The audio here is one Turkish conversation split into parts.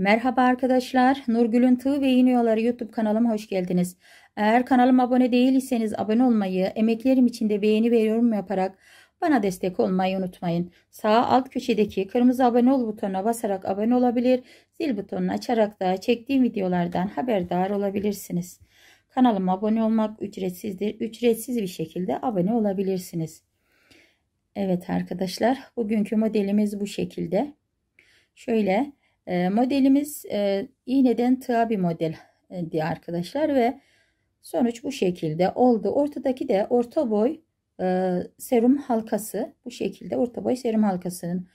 Merhaba arkadaşlar. Nurgül'ün Tığ ve Yeni YouTube kanalıma hoş geldiniz. Eğer kanalıma abone değilseniz abone olmayı, emeklerim için de beğeni ve yorum yaparak bana destek olmayı unutmayın. Sağ alt köşedeki kırmızı abone ol butonuna basarak abone olabilir, zil butonunu açarak da çektiğim videolardan haberdar olabilirsiniz. Kanalıma abone olmak ücretsizdir. Ücretsiz bir şekilde abone olabilirsiniz. Evet arkadaşlar, bugünkü modelimiz bu şekilde. Şöyle ee, modelimiz e, iğneden tığa bir model e, diye arkadaşlar ve sonuç bu şekilde oldu. Ortadaki de orta boy e, serum halkası bu şekilde orta boy serum halkasının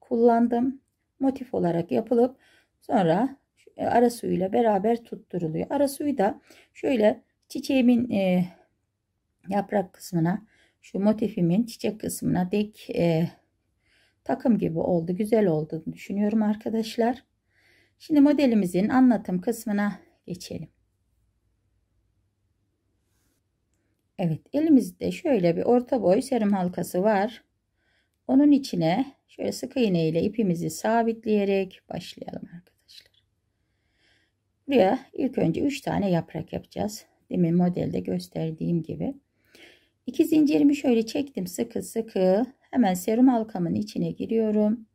kullandım. Motif olarak yapılıp sonra e, ara suyuyla beraber tutturuluyor. Ara suyu da şöyle çiçeğimin e, yaprak kısmına şu motifimin çiçek kısmına dek e, takım gibi oldu. Güzel olduğunu düşünüyorum arkadaşlar. Şimdi modelimizin anlatım kısmına geçelim. Evet elimizde şöyle bir orta boy serim halkası var. Onun içine şöyle sık iğne ile ipimizi sabitleyerek başlayalım arkadaşlar. Buraya ilk önce 3 tane yaprak yapacağız. Demin modelde gösterdiğim gibi. 2 zincirimi şöyle çektim sıkı sıkı Hemen serum halkamın içine giriyorum.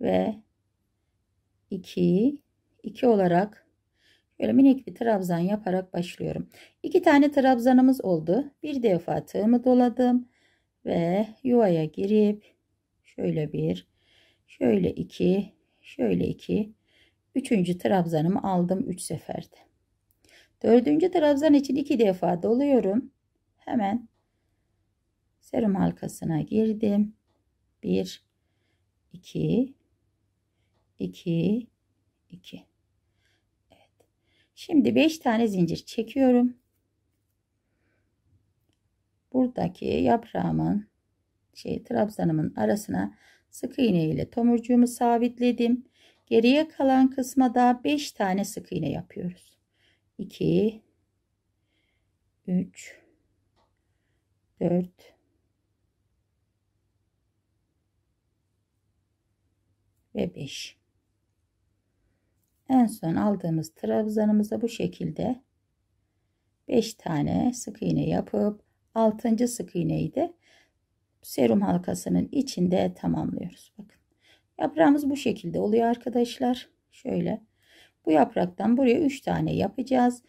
Ve 2, 2 olarak böyle minik bir trabzan yaparak başlıyorum. 2 tane trabzanımız oldu. Bir defa tığımı doladım. Ve yuvaya girip şöyle bir, şöyle iki, şöyle iki. Üçüncü trabzanımı aldım üç seferde. Dördüncü trabzan için iki defa doluyorum. Hemen Serum halkasına girdim. 1 2 2 2 Evet. Şimdi 5 tane zincir çekiyorum. Buradaki yaprağımın şey trabzanımın arasına sık iğne ile tomurcuğumu sabitledim. Geriye kalan kısma da 5 tane sık iğne yapıyoruz. 2 3 4 ve 5 en son aldığımız trabzanımıza bu şekilde 5 tane sık iğne yapıp 6. sık iğneyi de serum halkasının içinde tamamlıyoruz bakın yaprağımız bu şekilde oluyor arkadaşlar şöyle bu yapraktan buraya 3 tane yapacağız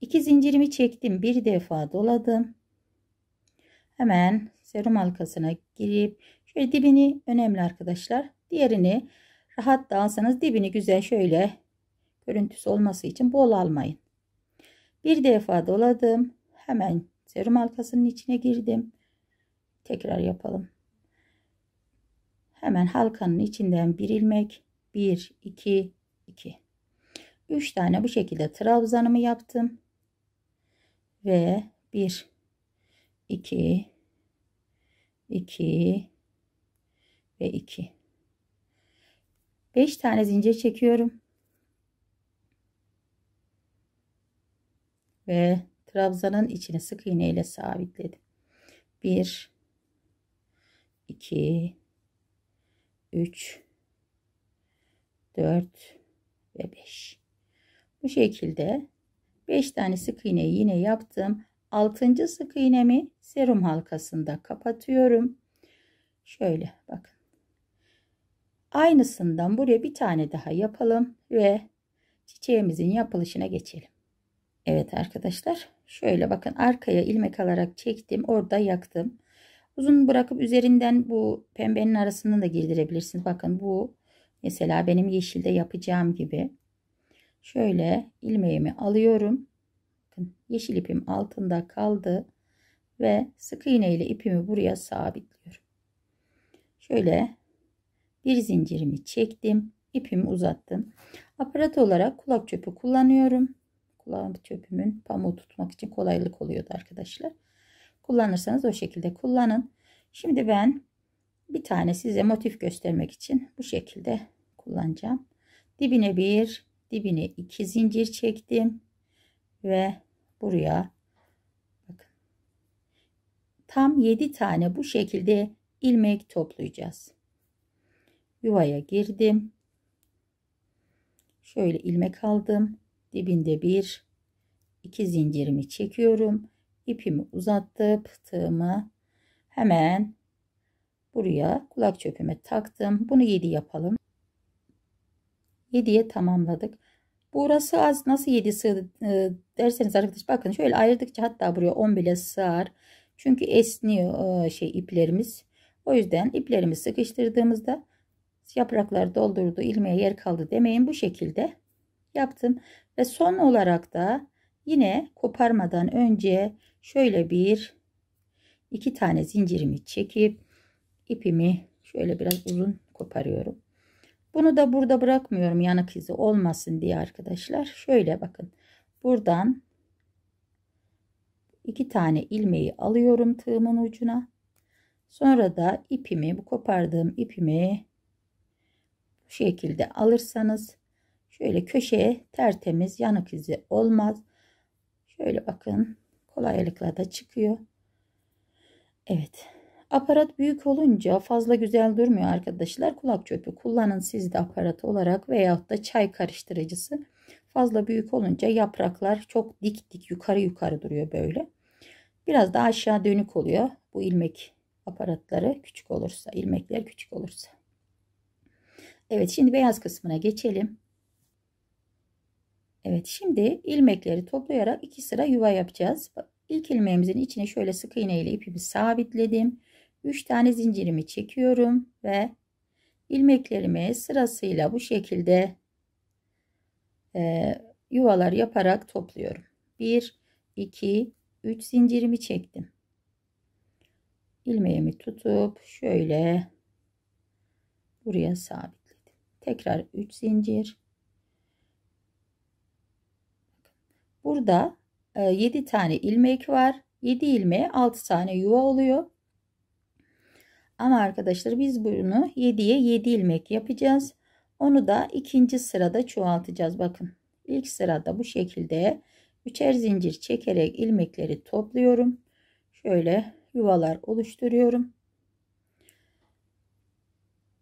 2 zincirimi çektim bir defa doladım hemen serum halkasına girip şöyle dibini önemli arkadaşlar diğerini Rahat dalsanız dibini güzel şöyle görüntüsü olması için bol almayın. Bir defa doladım. Hemen serum halkasının içine girdim. Tekrar yapalım. Hemen halkanın içinden bir ilmek. 1, 2, 2. 3 tane bu şekilde trabzanımı yaptım. Ve 1, 2, 2 ve 2. 5 tane zincir çekiyorum. Ve trabzanın içini sık iğne ile sabitledim. 1 2 3 4 ve 5. Bu şekilde 5 tane sık iğne yine yaptım. 6. sık iğnemi serum halkasında kapatıyorum. Şöyle bakın. Aynısından buraya bir tane daha yapalım ve çiçeğimizin yapılışına geçelim. Evet arkadaşlar şöyle bakın arkaya ilmek alarak çektim orada yaktım. Uzun bırakıp üzerinden bu pembenin arasını da girdirebilirsiniz. Bakın bu mesela benim yeşilde yapacağım gibi. Şöyle ilmeğimi alıyorum. Bakın yeşil ipim altında kaldı ve sık iğne ile ipimi buraya sabitliyorum. Şöyle bir zincirimi çektim. ipimi uzattım. Aparat olarak kulak çöpü kullanıyorum. Kulak çöpümün pamuğu tutmak için kolaylık oluyordu arkadaşlar. Kullanırsanız o şekilde kullanın. Şimdi ben bir tane size motif göstermek için bu şekilde kullanacağım. Dibine bir, dibine iki zincir çektim. Ve buraya bakın. Tam 7 tane bu şekilde ilmek toplayacağız yuvaya girdim. Şöyle ilmek aldım. Dibinde bir iki zincirimi çekiyorum. ipimi uzattım. Tığımı hemen buraya kulak çöpüme taktım. Bunu 7 yapalım. 7'ye tamamladık. Burası az nasıl 7 sığ e, derseniz arkadaş bakın şöyle ayırdıkça hatta buraya 10 bile sığar. Çünkü esniyor e, şey iplerimiz. O yüzden iplerimi sıkıştırdığımızda yaprakları doldurdu, ilmeğe yer kaldı demeyin. Bu şekilde yaptım. Ve son olarak da yine koparmadan önce şöyle bir iki tane zincirimi çekip ipimi şöyle biraz uzun koparıyorum. Bunu da burada bırakmıyorum yanık izi olmasın diye arkadaşlar. Şöyle bakın. Buradan iki tane ilmeği alıyorum tığımın ucuna. Sonra da ipimi bu kopardığım ipimi şu şekilde alırsanız şöyle köşeye tertemiz yanık izi olmaz. Şöyle bakın kolaylıkla da çıkıyor. Evet. Aparat büyük olunca fazla güzel durmuyor arkadaşlar. Kulak çöpü kullanın siz de aparat olarak veyahut da çay karıştırıcısı. Fazla büyük olunca yapraklar çok dik dik yukarı yukarı duruyor böyle. Biraz da aşağı dönük oluyor bu ilmek aparatları küçük olursa, ilmekler küçük olursa. Evet şimdi beyaz kısmına geçelim. Evet şimdi ilmekleri toplayarak iki sıra yuva yapacağız. İlk ilmeğimizin içine şöyle sık iğne ile ipimi sabitledim. 3 tane zincirimi çekiyorum ve ilmeklerimi sırasıyla bu şekilde e, yuvalar yaparak topluyorum. 1 2 3 zincirimi çektim. İlmeğimi tutup şöyle buraya sabit tekrar 3 zincir burada 7 e, tane ilmek var 7 ilmeğe 6 tane yuva oluyor ama arkadaşlar biz bunu 7'ye 7 ilmek yapacağız onu da ikinci sırada çoğaltacağız bakın ilk sırada bu şekilde üçer zincir çekerek ilmekleri topluyorum şöyle yuvalar oluşturuyorum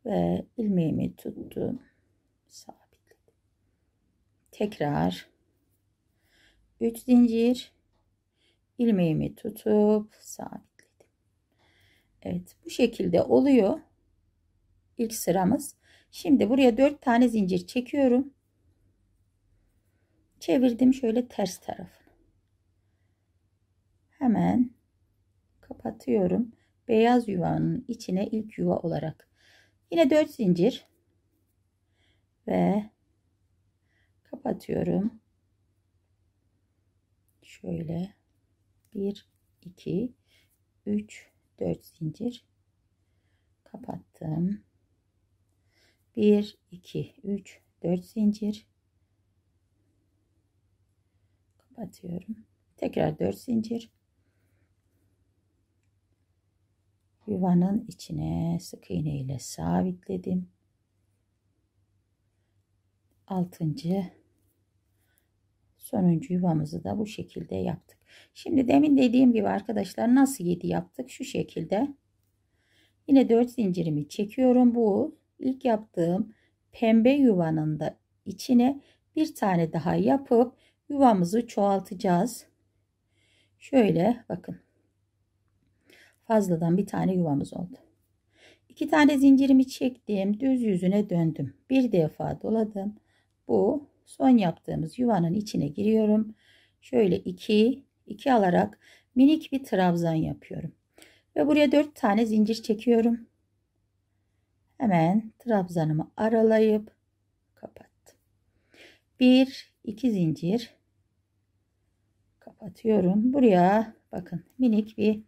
ve ilmeğimi tuttum sabitledim tekrar 3 zincir ilmeğimi tutup sabitledim Evet bu şekilde oluyor İlk sıramız şimdi buraya 4 tane zincir çekiyorum çevirdim şöyle ters tarafını hemen kapatıyorum beyaz yuvanın içine ilk yuva olarak Yine 4 zincir ve kapatıyorum. Şöyle 1 2 3 4 zincir kapattım. 1 2 3 4 zincir kapatıyorum. Tekrar 4 zincir yuvanın içine sık iğne ile sabitledim. Altıncı sonuncu yuvamızı da bu şekilde yaptık. Şimdi demin dediğim gibi arkadaşlar nasıl 7 yaptık? Şu şekilde. Yine 4 zincirimi çekiyorum. Bu ilk yaptığım pembe yuvanın da içine bir tane daha yapıp yuvamızı çoğaltacağız. Şöyle bakın fazladan bir tane yuvamız oldu. İki tane zincirimi çektim. Düz yüzüne döndüm. Bir defa doladım. Bu son yaptığımız yuvanın içine giriyorum. Şöyle iki, iki alarak minik bir trabzan yapıyorum. Ve buraya dört tane zincir çekiyorum. Hemen trabzanımı aralayıp kapattım. Bir, iki zincir kapatıyorum. Buraya bakın minik bir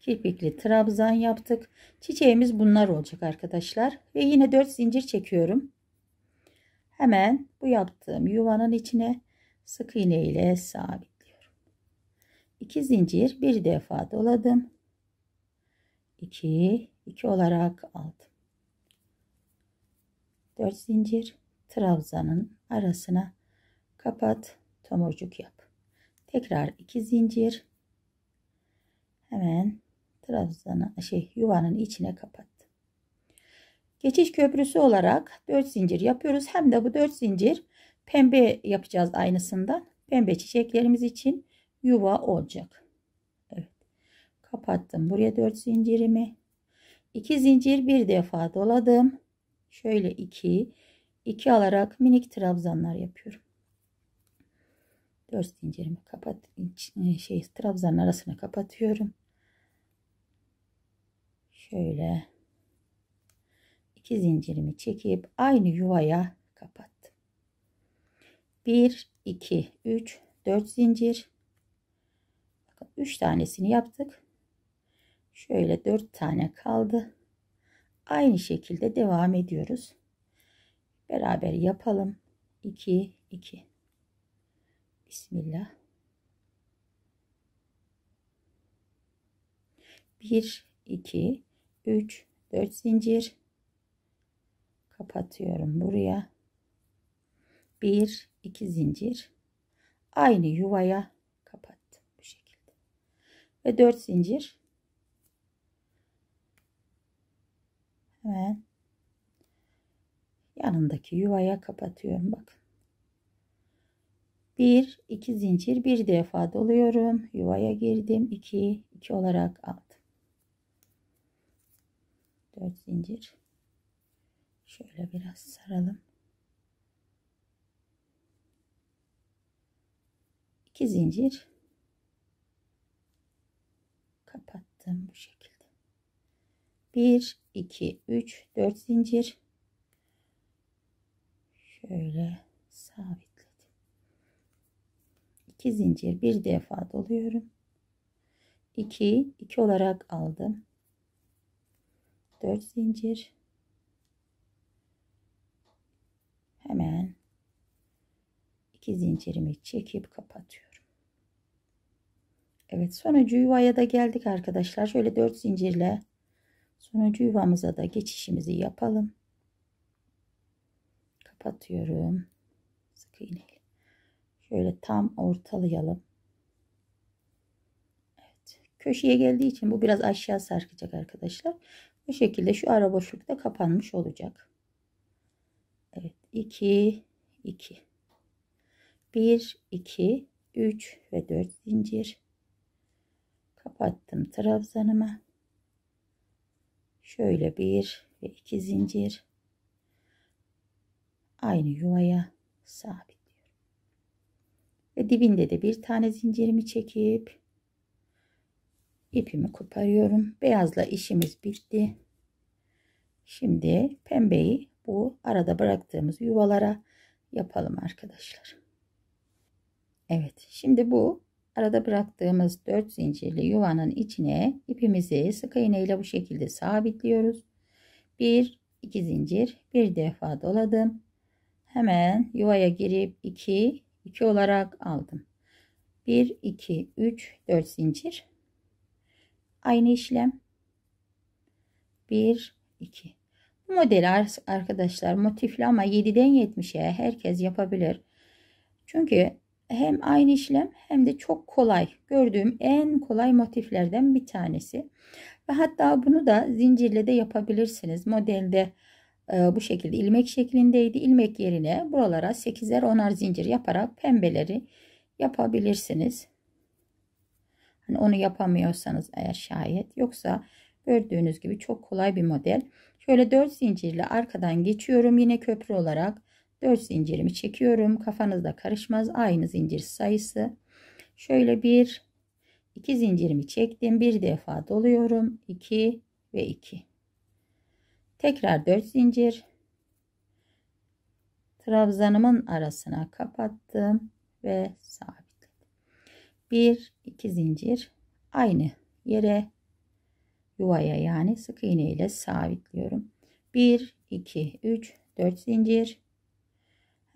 kirpikli trabzan yaptık. Çiçeğimiz bunlar olacak arkadaşlar. Ve yine 4 zincir çekiyorum. Hemen bu yaptığım yuvanın içine sık iğne ile sabitliyorum. 2 zincir bir defa doladım. 2 2 olarak aldım. 4 zincir trabzanın arasına kapat tomurcuk yap. Tekrar 2 zincir hemen trabzanı şey yuvanın içine kapattım. Geçiş köprüsü olarak 4 zincir yapıyoruz. Hem de bu 4 zincir pembe yapacağız aynısından. Pembe çiçeklerimiz için yuva olacak. Evet. Kapattım. Buraya 4 zincirimi. 2 zincir bir defa doladım. Şöyle 2 2 alarak minik trabzanlar yapıyorum. 4 zincirimi kapat şey trabzanın arasına kapatıyorum şöyle iki zincirimi çekip aynı yuvaya kapattım. 1 2 3 4 zincir. Bakın 3 tanesini yaptık. Şöyle 4 tane kaldı. Aynı şekilde devam ediyoruz. Beraber yapalım. 2 2 Bismillah. 1 2 3 4 zincir kapatıyorum buraya 1 2 zincir aynı yuvaya kapattım bu şekilde ve 4 zincir hemen yanındaki yuvaya kapatıyorum Bak. 1 2 zincir bir defa doluyorum yuvaya girdim 2 2 olarak 4 zincir şöyle biraz saralım 2 zincir kapattım bu şekilde 1 2 3 4 zincir şöyle sabitledim 2 zincir bir defa doluyorum 2 2 olarak aldım 4 zincir hemen 2 zincirimi çekip kapatıyorum. Evet sonuncu yuvaya da geldik arkadaşlar. Şöyle 4 zincirle sonuncu yuvamıza da geçişimizi yapalım. Kapatıyorum. Sık iğne. Şöyle tam ortalayalım. Evet. Köşeye geldiği için bu biraz aşağı sarkacak arkadaşlar. Bu şekilde şu ara boşlukta kapanmış olacak. Evet 2 2 1 2 3 ve 4 zincir kapattım trabzanımı. Şöyle 1 ve 2 zincir aynı yuvaya sabitliyorum. Ve dibinde de bir tane zincirimi çekip ipimi koparıyorum. Beyazla işimiz bitti. Şimdi pembeyi bu arada bıraktığımız yuvalara yapalım arkadaşlar. Evet şimdi bu arada bıraktığımız 4 zincirli yuvanın içine ipimizi sık iğne ile bu şekilde sabitliyoruz. 1 2 zincir bir defa doladım. Hemen yuvaya girip 2 2 olarak aldım. 1 2 3 4 zincir Aynı işlem. 1, 2. Bu modeli arkadaşlar motifli ama 7'den 70'e herkes yapabilir. Çünkü hem aynı işlem hem de çok kolay. Gördüğüm en kolay motiflerden bir tanesi. Ve hatta bunu da zincirle de yapabilirsiniz. Modelde e, bu şekilde ilmek şeklindeydi. İlmek yerine buralara 8'er 10'ar zincir yaparak pembeleri yapabilirsiniz. Hani onu yapamıyorsanız eğer şayet. Yoksa gördüğünüz gibi çok kolay bir model. Şöyle 4 zincirle arkadan geçiyorum yine köprü olarak. 4 zincirimi çekiyorum. Kafanızda karışmaz. Aynı zincir sayısı. Şöyle bir, iki zincirimi çektim. Bir defa doluyorum. 2 ve 2. Tekrar 4 zincir. Trabzanımın arasına kapattım ve sabit. 1 2 zincir aynı yere yuvaya yani sık iğne ile sabitliyorum 1 2 3 4 zincir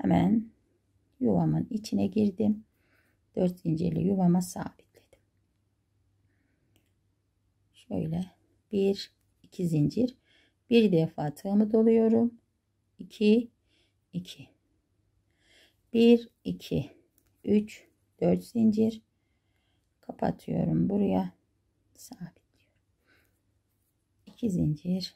hemen yuvamın içine girdim 4 zincirli yuvama sabitledim şöyle 1 2 zincir bir defa tığımı doluyorum 2 2 1 2 3 4 zincir kapatıyorum buraya sabitliyorum 2 zincir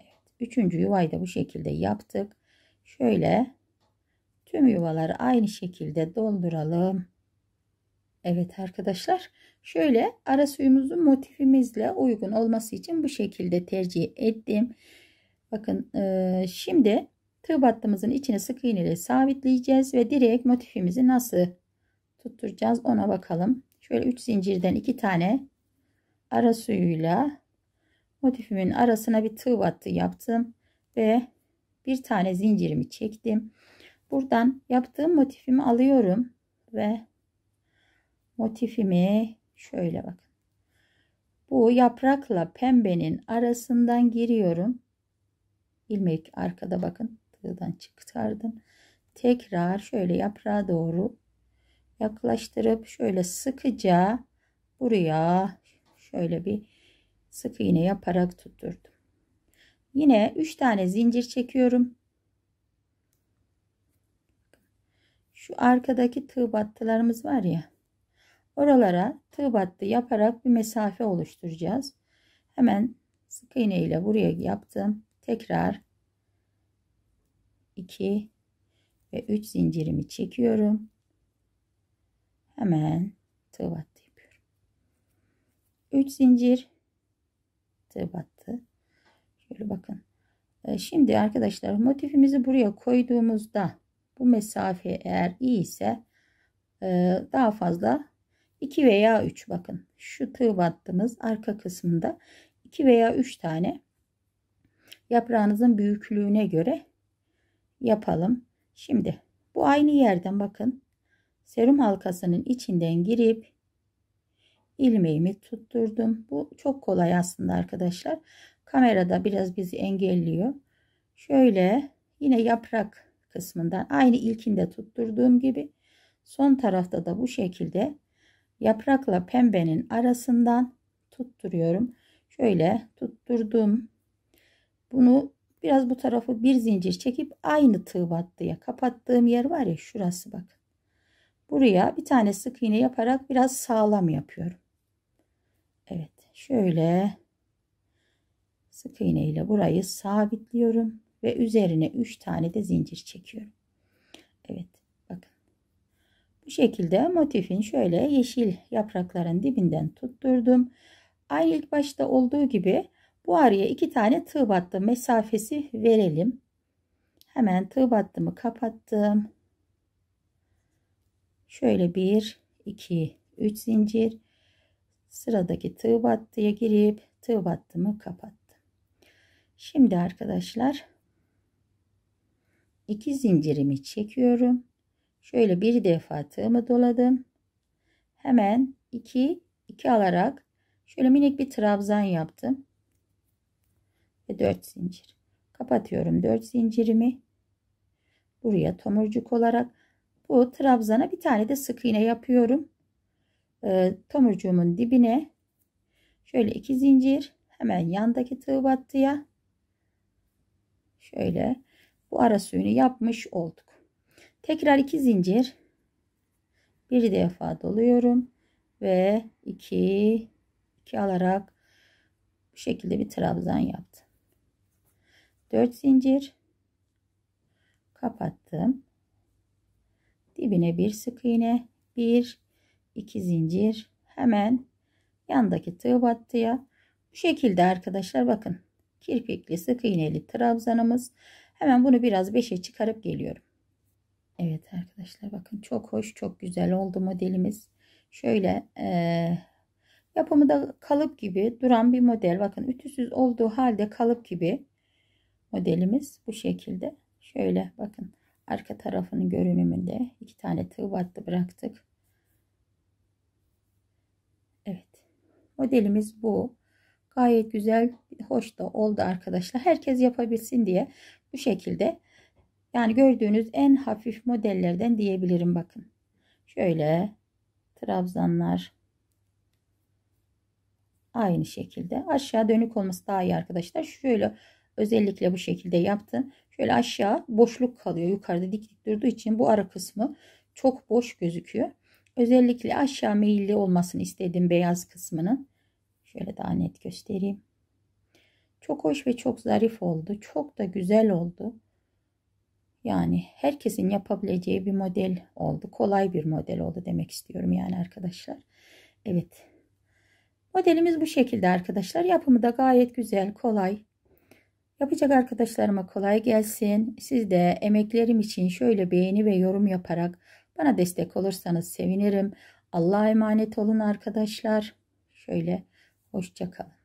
evet, üçüncü yuvayı da bu şekilde yaptık şöyle tüm yuvaları aynı şekilde dolduralım Evet arkadaşlar şöyle ara suyumuzun motifimizle uygun olması için bu şekilde tercih ettim. Bakın e, şimdi tığ battımızın içine sık iğne ile sabitleyeceğiz ve direkt motifimizi nasıl tutturacağız ona bakalım. Şöyle 3 zincirden 2 tane ara suyuyla motifimin arasına bir tığ battı yaptım ve bir tane zincirimi çektim. Buradan yaptığım motifimi alıyorum ve motifimi şöyle bakın. Bu yaprakla pembenin arasından giriyorum. ilmek arkada bakın tığdan çıkardım. Tekrar şöyle yaprağa doğru yaklaştırıp şöyle sıkıca buraya şöyle bir sık iğne yaparak tutturdum. Yine 3 tane zincir çekiyorum. Şu arkadaki tığ battılarımız var ya. Oralara tığ battı yaparak bir mesafe oluşturacağız. Hemen sık iğne ile buraya yaptım. Tekrar 2 ve 3 zincirimi çekiyorum hemen tığ attı yapıyorum. 3 zincir tığ attı. Şöyle bakın. Ee, şimdi arkadaşlar motifimizi buraya koyduğumuzda bu mesafe eğer iyi ise e, daha fazla 2 veya 3 bakın şu tığ battığımız arka kısmında 2 veya 3 tane yaprağınızın büyüklüğüne göre yapalım. Şimdi bu aynı yerden bakın serum halkasının içinden girip ilmeğimi tutturdum. Bu çok kolay aslında arkadaşlar. Kamerada biraz bizi engelliyor. Şöyle yine yaprak kısmından aynı ilkinde tutturduğum gibi son tarafta da bu şekilde yaprakla pembenin arasından tutturuyorum. Şöyle tutturdum. Bunu biraz bu tarafı bir zincir çekip aynı tığ battıya kapattığım yer var ya şurası bak. Buraya bir tane sık iğne yaparak biraz sağlam yapıyorum. Evet şöyle sık iğne ile burayı sabitliyorum ve üzerine 3 tane de zincir çekiyorum. Evet bakın bu şekilde motifin şöyle yeşil yaprakların dibinden tutturdum. Aynı ilk başta olduğu gibi bu araya iki tane tığ battı mesafesi verelim. Hemen tığ battımı kapattım şöyle bir iki üç zincir sıradaki tığ battıya girip tığ battımı kapattım şimdi arkadaşlar iki zincirimi çekiyorum şöyle bir defa tığımı doladım hemen iki iki alarak şöyle minik bir trabzan yaptım ve 4 zincir kapatıyorum 4 zincirimi buraya tomurcuk olarak bu trabzana bir tane de sık iğne yapıyorum. E, tomurcuğumun dibine şöyle iki zincir hemen yandaki tığ battıya şöyle bu ara suyunu yapmış olduk. Tekrar iki zincir bir defa doluyorum ve iki iki alarak bu şekilde bir trabzan yaptım. 4 zincir kapattım dibine bir sık iğne bir iki zincir hemen yandaki tığ battıya bu şekilde arkadaşlar bakın kirpikli sık iğneli trabzanımız hemen bunu biraz beşe çıkarıp geliyorum Evet arkadaşlar bakın çok hoş çok güzel oldu modelimiz şöyle e, yapımı da kalıp gibi duran bir model bakın ütüsüz olduğu halde kalıp gibi modelimiz bu şekilde şöyle bakın arka tarafının görünümünde iki tane tığ battı bıraktık. Evet. Modelimiz bu. Gayet güzel, hoş da oldu arkadaşlar. Herkes yapabilsin diye bu şekilde yani gördüğünüz en hafif modellerden diyebilirim bakın. Şöyle trabzanlar aynı şekilde aşağı dönük olması daha iyi arkadaşlar. Şöyle özellikle bu şekilde yaptım. Şöyle aşağı boşluk kalıyor. Yukarıda dik dik durduğu için bu ara kısmı çok boş gözüküyor. Özellikle aşağı meyilli olmasını istediğim beyaz kısmının. Şöyle daha net göstereyim. Çok hoş ve çok zarif oldu. Çok da güzel oldu. Yani herkesin yapabileceği bir model oldu. Kolay bir model oldu demek istiyorum yani arkadaşlar. Evet. Modelimiz bu şekilde arkadaşlar. Yapımı da gayet güzel, kolay. Yapacak arkadaşlarıma kolay gelsin. Siz de emeklerim için şöyle beğeni ve yorum yaparak bana destek olursanız sevinirim. Allah'a emanet olun arkadaşlar. Şöyle hoşçakalın.